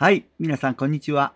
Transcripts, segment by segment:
はい、皆さんこんにちは。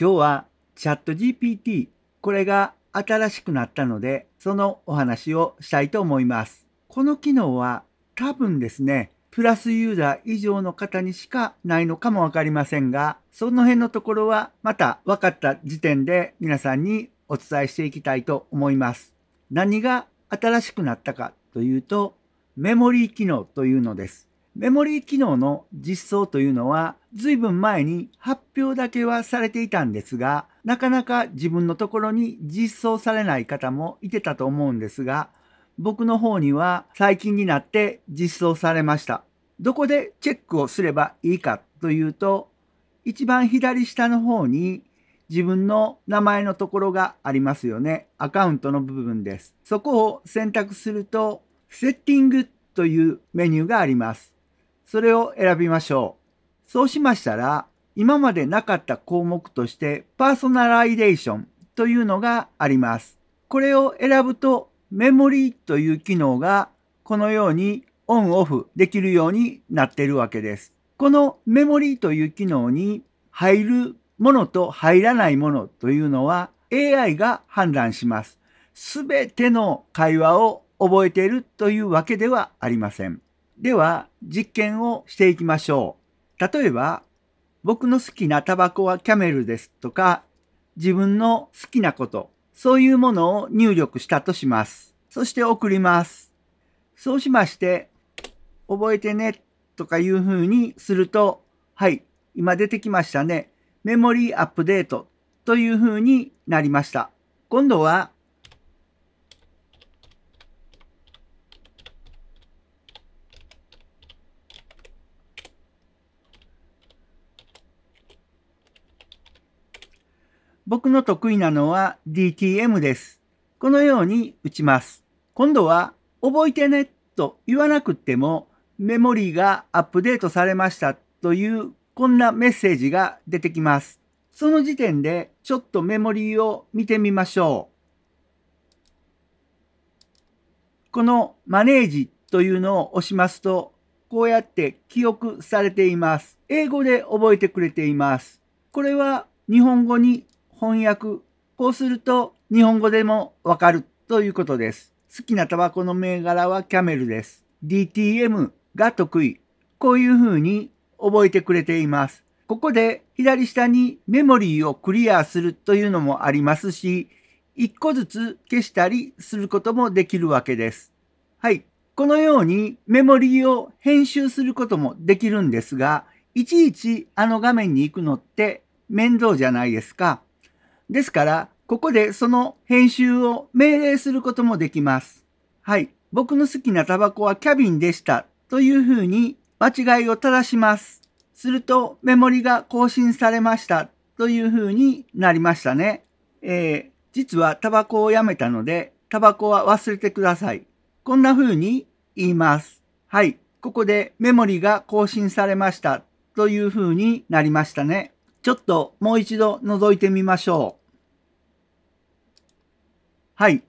今日はチャット GPT、これが新しくなったので、そのお話をしたいと思います。この機能は多分ですね、プラスユーザー以上の方にしかないのかもわかりませんが、その辺のところはまた分かった時点で皆さんにお伝えしていきたいと思います。何が新しくなったかというと、メモリー機能というのです。メモリー機能の実装というのは随分前に発表だけはされていたんですが、なかなか自分のところに実装されない方もいてたと思うんですが、僕の方には最近になって実装されました。どこでチェックをすればいいかというと、一番左下の方に自分の名前のところがありますよね。アカウントの部分です。そこを選択すると、セッティングというメニューがあります。それを選びましょう。そうしましたら、今までなかった項目としてパーソナライゼーションというのがあります。これを選ぶとメモリーという機能がこのようにオンオフできるようになっているわけです。このメモリーという機能に入るものと入らないものというのは AI が判断します。すべての会話を覚えているというわけではありません。では実験をしていきましょう。例えば、僕の好きなタバコはキャメルですとか、自分の好きなこと、そういうものを入力したとします。そして送ります。そうしまして、覚えてねとかいうふうにすると、はい、今出てきましたね。メモリーアップデートというふうになりました。今度は僕の得意なのは DTM です。このように打ちます。今度は覚えてねと言わなくてもメモリーがアップデートされましたというこんなメッセージが出てきます。その時点でちょっとメモリーを見てみましょう。このマネージというのを押しますとこうやって記憶されています。英語で覚えてくれています。これは日本語に翻訳。こうすると日本語でもわかるということです。好きなタバコの銘柄はキャメルです。DTM が得意。こういうふうに覚えてくれています。ここで左下にメモリーをクリアするというのもありますし、一個ずつ消したりすることもできるわけです。はい。このようにメモリーを編集することもできるんですが、いちいちあの画面に行くのって面倒じゃないですか。ですから、ここでその編集を命令することもできます。はい。僕の好きなタバコはキャビンでしたというふうに間違いを正します。するとメモリが更新されましたというふうになりましたね。えー、実はタバコをやめたのでタバコは忘れてください。こんな風に言います。はい。ここでメモリが更新されましたという風になりましたね。ちょっともう一度覗いてみましょう。はい。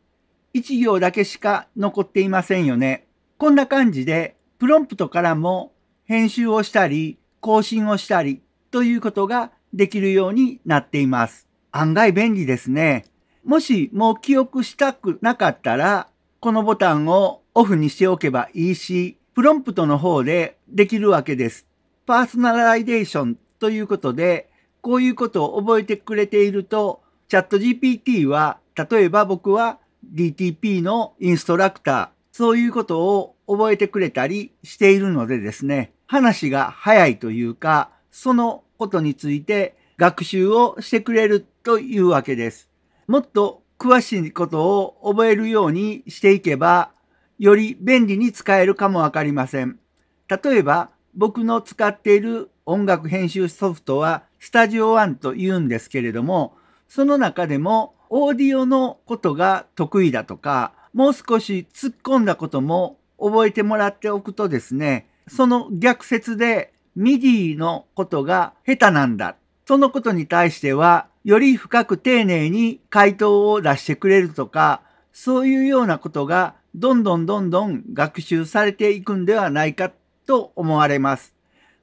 1行だけしか残っていませんよね。こんな感じで、プロンプトからも編集をしたり、更新をしたりということができるようになっています。案外便利ですね。もしもう記憶したくなかったら、このボタンをオフにしておけばいいし、プロンプトの方でできるわけです。パーソナライゼーションということで、こういうことを覚えてくれていると、チャット GPT は、例えば僕は DTP のインストラクター、そういうことを覚えてくれたりしているのでですね、話が早いというか、そのことについて学習をしてくれるというわけです。もっと詳しいことを覚えるようにしていけば、より便利に使えるかもわかりません。例えば、僕の使っている音楽編集ソフトはスタジオワンと言うんですけれども、その中でもオーディオのことが得意だとか、もう少し突っ込んだことも覚えてもらっておくとですね、その逆説でミディのことが下手なんだ。そのことに対しては、より深く丁寧に回答を出してくれるとか、そういうようなことがどんどんどんどん学習されていくんではないかと思われます。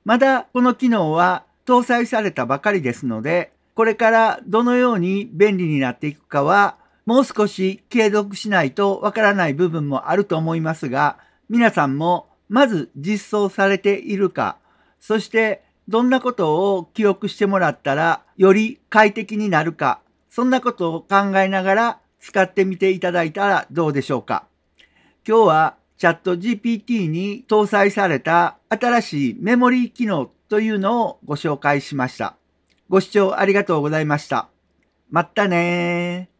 まだこの機能は搭載されたばかりですので、これからどのように便利になっていくかは、もう少し継続しないとわからない部分もあると思いますが、皆さんもまず実装されているか、そしてどんなことを記憶してもらったらより快適になるか、そんなことを考えながら使ってみていただいたらどうでしょうか。今日はチャット GPT に搭載された新しいメモリー機能というのをご紹介しました。ご視聴ありがとうございました。まったね